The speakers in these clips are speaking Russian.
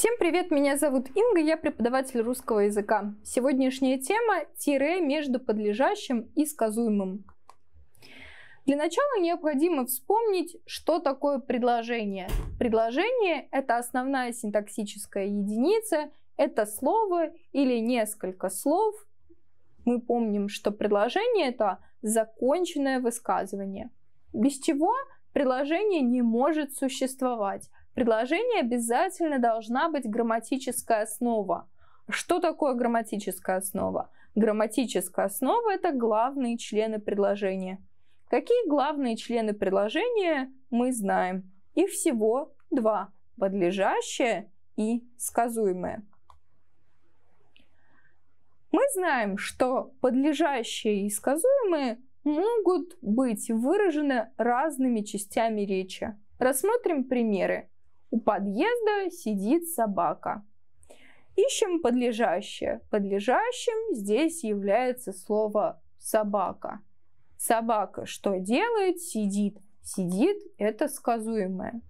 Всем привет, меня зовут Инга, я преподаватель русского языка. Сегодняшняя тема – тире между подлежащим и сказуемым. Для начала необходимо вспомнить, что такое предложение. Предложение – это основная синтаксическая единица, это слово или несколько слов. Мы помним, что предложение – это законченное высказывание, без чего предложение не может существовать предложении обязательно должна быть грамматическая основа. Что такое грамматическая основа? Грамматическая основа – это главные члены предложения. Какие главные члены предложения мы знаем? Их всего два – подлежащее и сказуемое. Мы знаем, что подлежащие и сказуемые могут быть выражены разными частями речи. Рассмотрим примеры. У подъезда сидит собака. Ищем подлежащее. Подлежащим здесь является слово собака. Собака что делает? Сидит. Сидит – это сказуемое.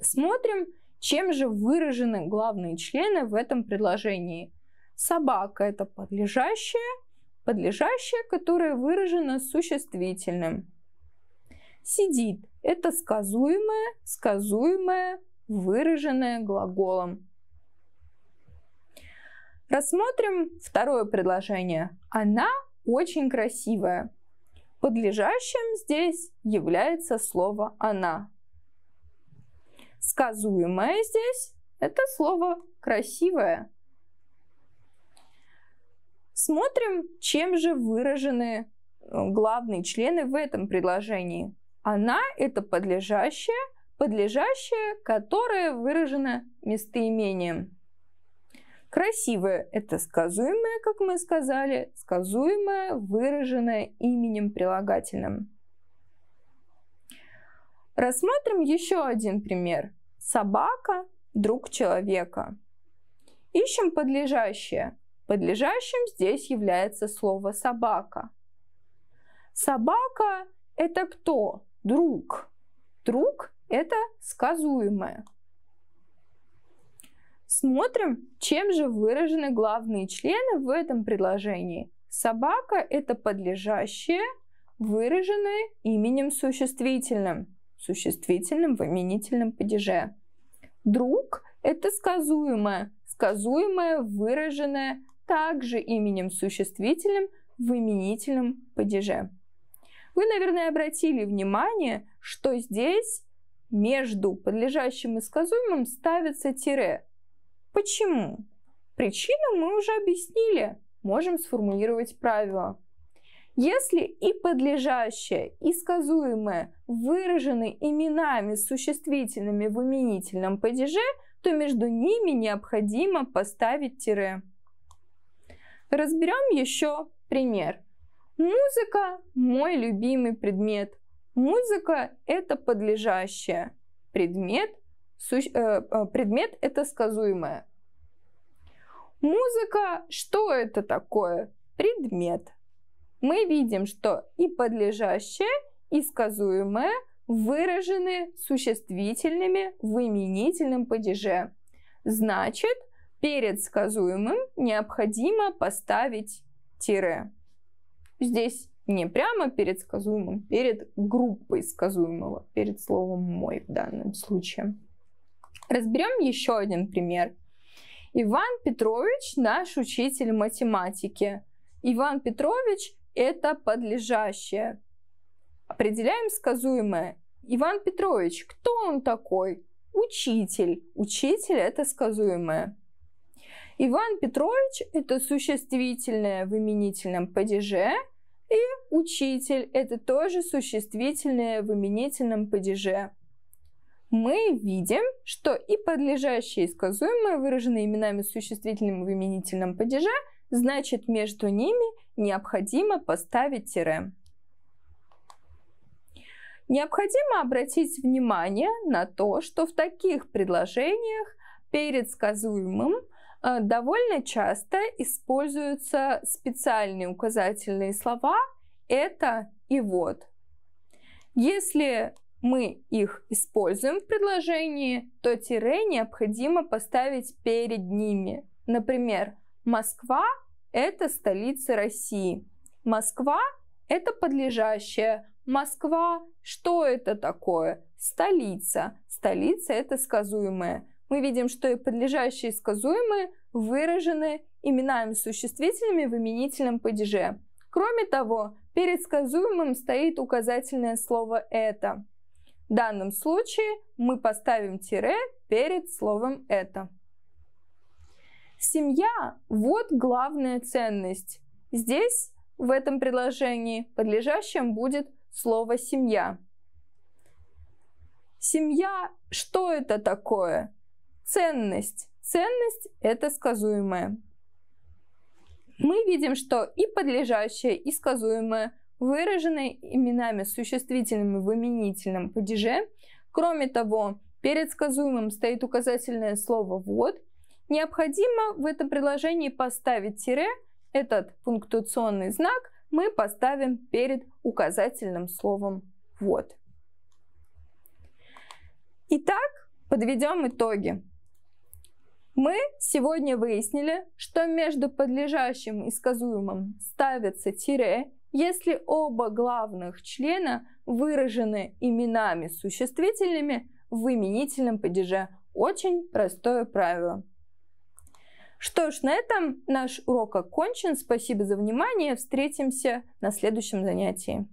Смотрим, чем же выражены главные члены в этом предложении. Собака – это подлежащее, подлежащее, которое выражено существительным. Сидит это сказуемое, сказуемое, выраженное глаголом. Рассмотрим второе предложение. Она очень красивая. Подлежащим здесь является слово «она». Сказуемое здесь – это слово «красивое». Смотрим, чем же выражены э, главные члены в этом предложении. Она – это подлежащее, подлежащее, которое выражено местоимением. Красивое – это сказуемое, как мы сказали, сказуемое, выраженное именем прилагательным. Рассмотрим еще один пример. Собака – друг человека. Ищем подлежащее. Подлежащим здесь является слово «собака». Собака – это кто? друг. Друг – это сказуемое. Смотрим, чем же выражены главные члены в этом предложении. Собака – это подлежащее, выраженное именем существительным, существительным в именительном падеже. Друг – это сказуемое, сказуемое, выраженное также именем существительным в именительном падеже. Вы, наверное, обратили внимание, что здесь между подлежащим и сказуемым ставится тире. Почему? Причину мы уже объяснили, можем сформулировать правило. Если и подлежащее, и сказуемое выражены именами существительными в именительном падеже, то между ними необходимо поставить тире. Разберем еще пример. Музыка – мой любимый предмет. Музыка – это подлежащее. Предмет, суще... Э, э, предмет – это сказуемое. Музыка – что это такое? Предмет. Мы видим, что и подлежащее, и сказуемое выражены существительными в именительном падеже. Значит, перед сказуемым необходимо поставить тире. Здесь не прямо перед сказуемым, перед группой сказуемого, перед словом «мой» в данном случае. Разберем еще один пример. Иван Петрович – наш учитель математики. Иван Петрович – это подлежащее. Определяем сказуемое. Иван Петрович, кто он такой? Учитель. Учитель – это сказуемое. Иван Петрович – это существительное в именительном падеже – и учитель – это тоже существительное в именительном падеже. Мы видим, что и подлежащие и сказуемые, выраженные именами существительным в именительном падеже, значит между ними необходимо поставить тире. Необходимо обратить внимание на то, что в таких предложениях перед сказуемым – Э, довольно часто используются специальные указательные слова «это» и «вот». Если мы их используем в предложении, то тире необходимо поставить перед ними. Например, Москва – это столица России. Москва – это подлежащее. Москва – что это такое? Столица. Столица – это сказуемое мы видим, что и подлежащие сказуемые выражены именами существительными в именительном падеже. Кроме того, перед сказуемым стоит указательное слово «это». В данном случае мы поставим тире перед словом «это». Семья – вот главная ценность. Здесь, в этом предложении, подлежащим будет слово «семья». Семья – что это такое? Ценность. Ценность – это сказуемое. Мы видим, что и подлежащее, и сказуемое выражены именами существительными в именительном падеже. Кроме того, перед сказуемым стоит указательное слово «вот». Необходимо в этом предложении поставить тире, этот пунктуационный знак мы поставим перед указательным словом «вот». Итак, подведем итоги. Мы сегодня выяснили, что между подлежащим и сказуемым ставится тире, если оба главных члена выражены именами существительными в именительном падеже. Очень простое правило. Что ж, на этом наш урок окончен. Спасибо за внимание. Встретимся на следующем занятии.